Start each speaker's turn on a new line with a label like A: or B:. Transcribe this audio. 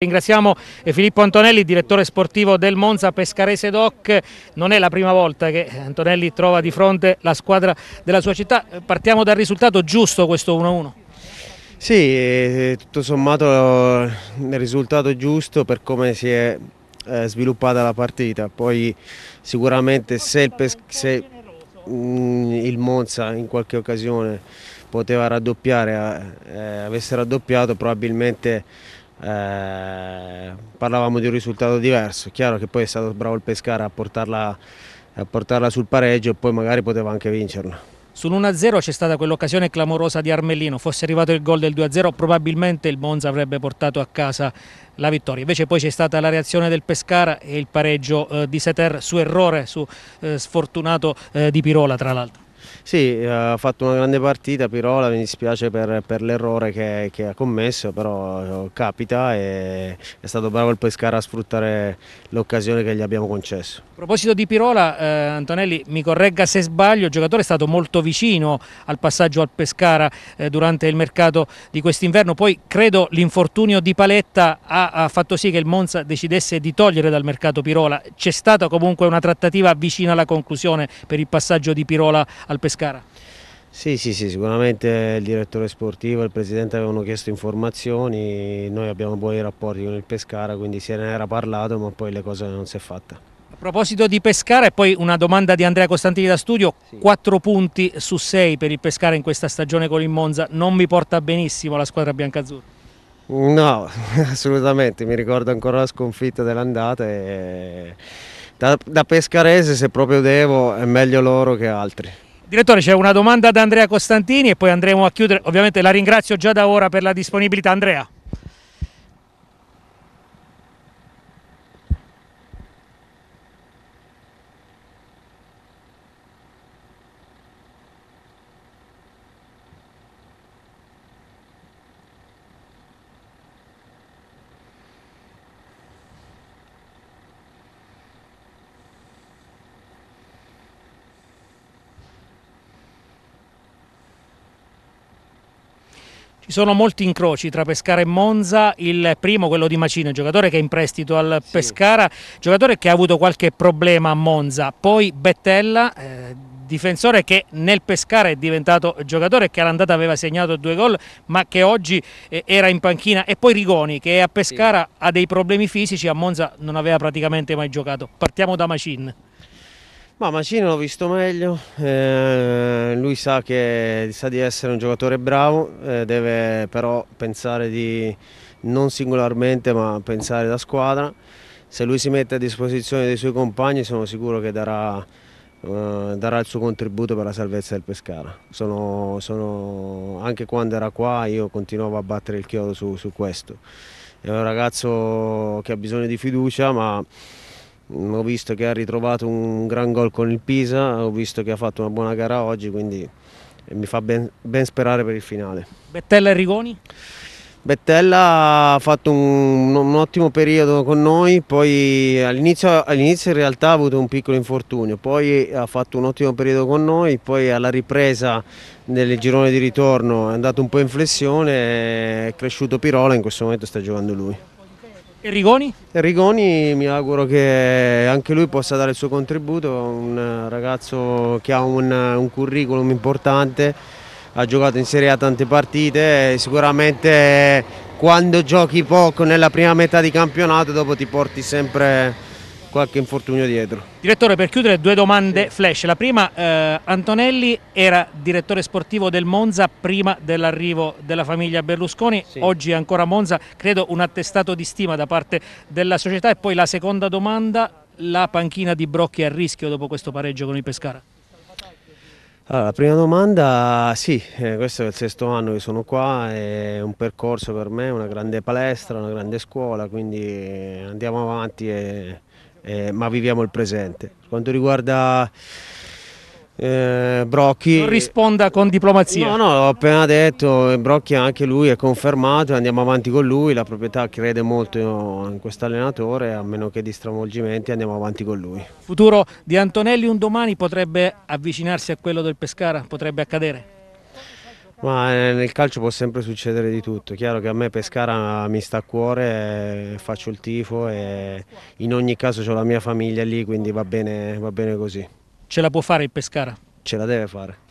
A: Ringraziamo eh, Filippo Antonelli, direttore sportivo del Monza Pescarese Doc. Non è la prima volta che Antonelli trova di fronte la squadra della sua città. Eh, partiamo dal risultato
B: giusto questo 1-1. Sì, eh, tutto sommato il risultato giusto per come si è sviluppata la partita. Poi sicuramente se il, se mm, il Monza in qualche occasione poteva raddoppiare, avesse raddoppiato probabilmente eh, parlavamo di un risultato diverso. chiaro che poi è stato bravo il Pescara a portarla, a portarla sul pareggio e poi magari poteva anche vincerla.
A: Sull'1-0 c'è stata quell'occasione clamorosa di Armellino, fosse arrivato il gol del 2-0 probabilmente il Monza avrebbe portato a casa la vittoria, invece poi c'è stata la reazione del Pescara e il pareggio eh, di Seter su errore, su eh, sfortunato eh, di Pirola tra l'altro.
B: Sì, eh, ha fatto una grande partita Pirola, mi dispiace per, per l'errore che, che, ha commesso, però eh, capita e è stato bravo il Pescara a sfruttare l'occasione che gli abbiamo concesso. A
A: proposito di Pirola, eh, Antonelli mi corregga se sbaglio, il giocatore è stato molto vicino al passaggio al Pescara eh, durante il mercato di quest'inverno, poi credo l'infortunio di Paletta ha, ha fatto sì che il Monza decidesse di togliere dal mercato Pirola, c'è stata comunque una trattativa vicina alla conclusione per il passaggio di Pirola al Pescara? Pescara.
B: Sì, sì, sì, sicuramente il direttore sportivo e il presidente avevano chiesto informazioni, noi abbiamo buoni rapporti con il Pescara, quindi se ne era parlato ma poi le cose non si è fatte.
A: A proposito di Pescara e poi una domanda di Andrea Costantini da studio, sì. 4 punti su 6 per il Pescara in questa stagione con il Monza, non mi porta benissimo la squadra biancazzurra?
B: No, assolutamente, mi ricordo ancora la sconfitta dell'andata e da, da pescarese se proprio devo è meglio loro che altri.
A: Direttore c'è una domanda da Andrea Costantini e poi andremo a chiudere, ovviamente la ringrazio già da ora per la disponibilità Andrea. Ci sono molti incroci tra Pescara e Monza, il primo quello di Macino, giocatore che è in prestito al sì. Pescara, giocatore che ha avuto qualche problema a Monza, poi Bettella... Eh, difensore che nel Pescara è diventato giocatore che all'andata aveva segnato due gol ma che oggi eh, era in panchina e poi Rigoni che a Pescara sì. ha dei problemi fisici a Monza non aveva praticamente mai giocato partiamo da Macin
B: ma Mancini l'ho visto meglio, eh, lui sa, che, sa, di essere un giocatore bravo, eh, deve però pensare di, non singolarmente ma pensare da squadra. Se lui si mette a disposizione dei suoi compagni sono sicuro che darà, eh, darà il suo contributo per la salvezza del Pescara. Sono, sono, anche quando era qua io continuavo a battere il chiodo su, su questo. È un ragazzo che ha bisogno di fiducia ma Mm, ho visto che ha ritrovato un gran gol con il Pisa, ho visto che ha fatto una buona gara oggi, quindi eh, mi fa ben, ben sperare per il finale. Bettella e Rigoni? Bettella ha fatto un, un, ottimo periodo con noi, poi all'inizio, all in realtà ha avuto un piccolo infortunio, poi ha fatto un ottimo periodo con noi, poi alla ripresa nel girone di ritorno è andato un po' in flessione, è cresciuto Pirola, in questo momento sta giocando lui. E Rigoni? E Rigoni mi auguro che anche lui possa dare il suo contributo, un ragazzo che ha un, un curriculum importante, ha giocato in Serie A tante partite, sicuramente quando giochi poco nella prima metà di campionato dopo ti porti sempre qualche infortunio dietro. Direttore, per chiudere due
A: domande sì. flash. La prima, eh, Antonelli era direttore sportivo del Monza prima dell'arrivo della famiglia Berlusconi, sì. oggi ancora Monza, credo un attestato di stima da parte della società. E poi la seconda domanda, la panchina di Brocchi a rischio dopo questo pareggio con il Pescara?
B: Allora, la prima domanda, sì, eh, questo è il sesto anno che sono qua, è un percorso per me, una grande palestra, una grande scuola, quindi andiamo avanti e eh, ma viviamo il presente. Per quanto riguarda eh, Brocchi... Non risponda con diplomazia. No, no, l'ho appena detto, eh, Brocchi anche lui è confermato, andiamo avanti con lui, la proprietà crede molto in questo allenatore, a meno che di stravolgimenti andiamo avanti con lui.
A: Futuro di Antonelli un domani potrebbe avvicinarsi a quello del Pescara, potrebbe accadere?
B: Ma eh, nel calcio può sempre succedere di tutto, chiaro che a me Pescara mi sta a cuore, faccio il tifo e in ogni caso ho la mia famiglia lì, quindi va bene, va bene così. Ce la può fare il Pescara? Ce la deve fare.